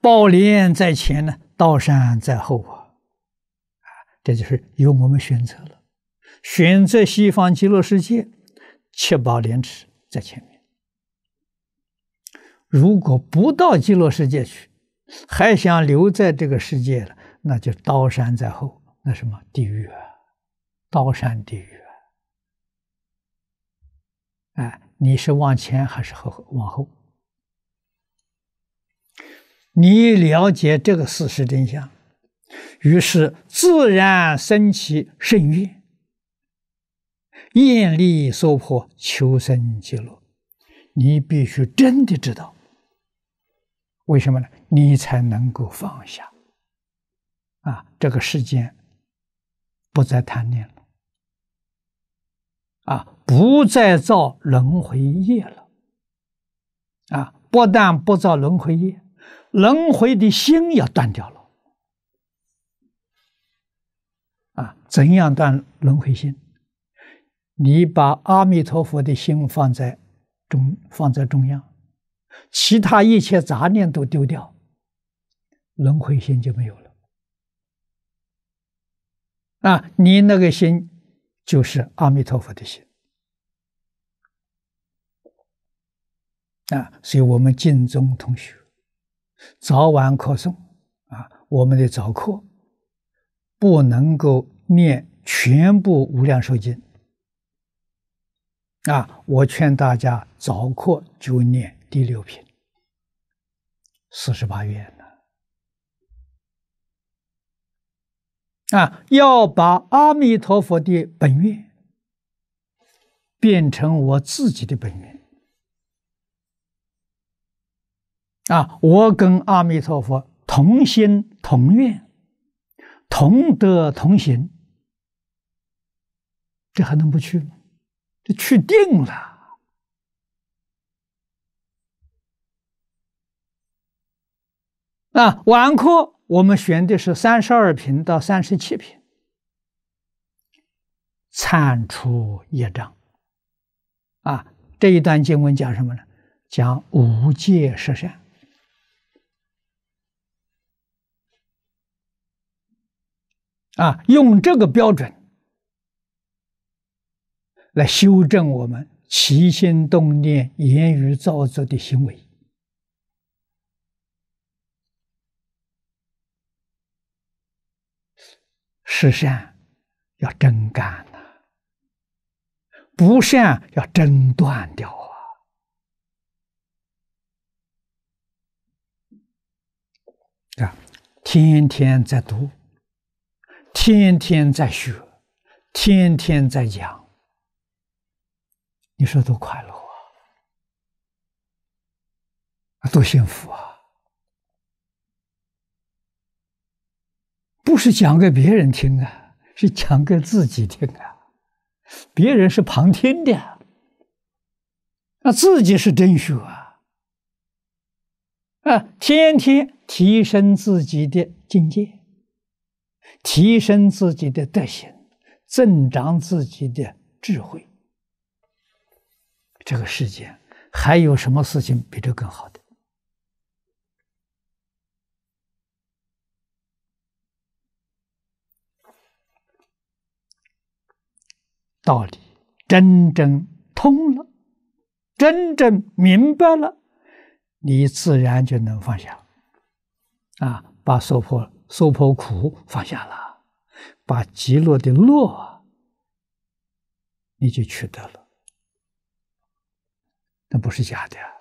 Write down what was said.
报莲在前呢，刀山在后啊！啊，这就是由我们选择了选择西方极乐世界，确保莲池在前面。如果不到极乐世界去，还想留在这个世界了，那就刀山在后，那什么地狱啊？刀山地狱啊！哎，你是往前还是后往后？你了解这个事实真相，于是自然升起圣愿，愿力所破，求生极乐。你必须真的知道，为什么呢？你才能够放下，啊，这个世间不再贪恋了，啊，不再造轮回业了，啊，不但不造轮回业。轮回的心要断掉了，啊？怎样断轮回心？你把阿弥陀佛的心放在中，放在中央，其他一切杂念都丢掉，轮回心就没有了。啊，你那个心就是阿弥陀佛的心。啊，所以我们敬宗同学。早晚课诵啊，我们的早课不能够念全部《无量寿经》啊，我劝大家早课就念第六品四十八愿呢啊，要把阿弥陀佛的本愿变成我自己的本愿。啊，我跟阿弥陀佛同心同愿，同德同行，这还能不去吗？这去定了。啊，晚课我们选的是三十二品到三十七品，禅出业障。啊，这一段经文讲什么呢？讲无戒十善。啊，用这个标准来修正我们起心动念、言语造作的行为，是善要真干呐，不善要真断掉啊！啊，天天在读。天天在学，天天在讲，你说多快乐啊！多幸福啊！不是讲给别人听啊，是讲给自己听啊。别人是旁听的，那自己是真学啊！啊，天天提升自己的境界。提升自己的德行，增长自己的智慧。这个世界还有什么事情比这更好的？道理真正通了，真正明白了，你自然就能放下，啊，把受破了。娑婆苦放下了，把极乐的乐，你就取得了，那不是假的。